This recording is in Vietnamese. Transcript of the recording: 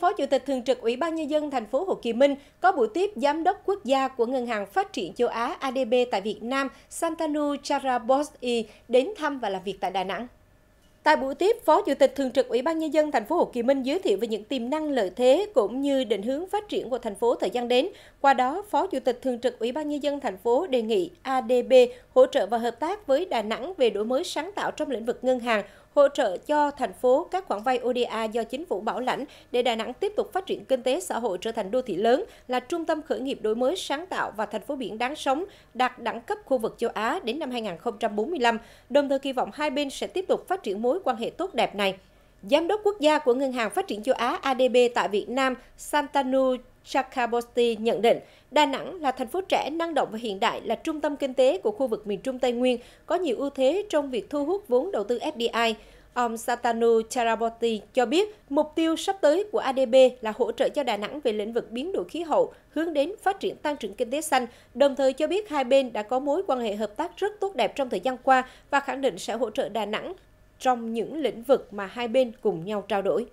Phó Chủ tịch Thường trực Ủy ban Nhân dân thành phố Hồ Chí Minh có buổi tiếp Giám đốc quốc gia của Ngân hàng Phát triển Châu Á ADB tại Việt Nam Santanu Charabos đến thăm và làm việc tại Đà Nẵng. Tại buổi tiếp, Phó Chủ tịch Thường trực Ủy ban nhân dân thành phố Hồ Chí Minh giới thiệu về những tiềm năng lợi thế cũng như định hướng phát triển của thành phố thời gian đến. Qua đó, Phó Chủ tịch Thường trực Ủy ban nhân dân thành phố đề nghị ADB hỗ trợ và hợp tác với Đà Nẵng về đổi mới sáng tạo trong lĩnh vực ngân hàng, hỗ trợ cho thành phố các khoản vay ODA do chính phủ bảo lãnh để Đà Nẵng tiếp tục phát triển kinh tế xã hội trở thành đô thị lớn, là trung tâm khởi nghiệp đổi mới sáng tạo và thành phố biển đáng sống, đạt đẳng cấp khu vực châu Á đến năm 2045. Đồng thời kỳ vọng hai bên sẽ tiếp tục phát triển mối mối quan hệ tốt đẹp này. Giám đốc quốc gia của Ngân hàng Phát triển Châu Á ADB tại Việt Nam Santanu Chakraborty nhận định, Đà Nẵng là thành phố trẻ năng động và hiện đại, là trung tâm kinh tế của khu vực miền Trung Tây Nguyên, có nhiều ưu thế trong việc thu hút vốn đầu tư FDI. Ông Satanu Charaborty cho biết mục tiêu sắp tới của ADB là hỗ trợ cho Đà Nẵng về lĩnh vực biến đổi khí hậu, hướng đến phát triển tăng trưởng kinh tế xanh, đồng thời cho biết hai bên đã có mối quan hệ hợp tác rất tốt đẹp trong thời gian qua và khẳng định sẽ hỗ trợ Đà Nẵng trong những lĩnh vực mà hai bên cùng nhau trao đổi.